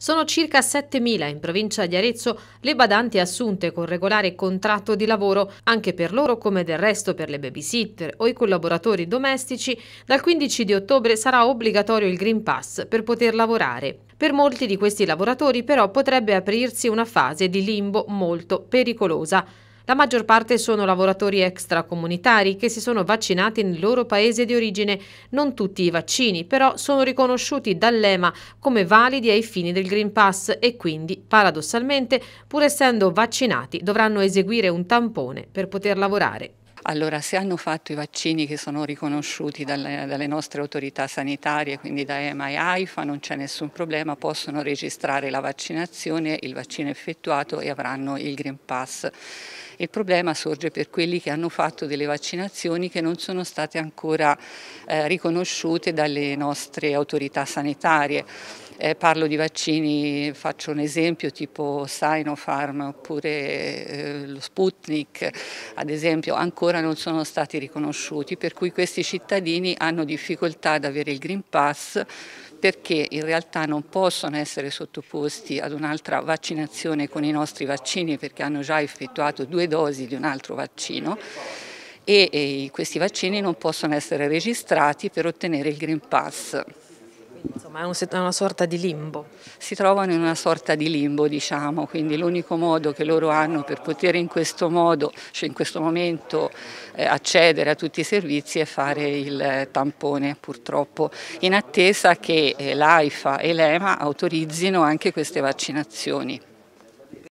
Sono circa 7.000 in provincia di Arezzo le badanti assunte con regolare contratto di lavoro, anche per loro come del resto per le babysitter o i collaboratori domestici, dal 15 di ottobre sarà obbligatorio il Green Pass per poter lavorare. Per molti di questi lavoratori però potrebbe aprirsi una fase di limbo molto pericolosa. La maggior parte sono lavoratori extracomunitari che si sono vaccinati nel loro paese di origine. Non tutti i vaccini però sono riconosciuti dall'EMA come validi ai fini del Green Pass e quindi, paradossalmente, pur essendo vaccinati dovranno eseguire un tampone per poter lavorare. Allora, se hanno fatto i vaccini che sono riconosciuti dalle, dalle nostre autorità sanitarie, quindi da EMA e AIFA, non c'è nessun problema, possono registrare la vaccinazione, il vaccino effettuato e avranno il Green Pass. Il problema sorge per quelli che hanno fatto delle vaccinazioni che non sono state ancora eh, riconosciute dalle nostre autorità sanitarie. Eh, parlo di vaccini, faccio un esempio tipo Sinopharm oppure eh, lo Sputnik, ad esempio, ancora non sono stati riconosciuti, per cui questi cittadini hanno difficoltà ad avere il Green Pass perché in realtà non possono essere sottoposti ad un'altra vaccinazione con i nostri vaccini perché hanno già effettuato due dosi di un altro vaccino e, e questi vaccini non possono essere registrati per ottenere il Green Pass. Insomma, è una sorta di limbo. Si trovano in una sorta di limbo, diciamo, quindi l'unico modo che loro hanno per poter in questo modo, cioè in questo momento, eh, accedere a tutti i servizi è fare il tampone, purtroppo, in attesa che eh, l'AIFA e l'EMA autorizzino anche queste vaccinazioni.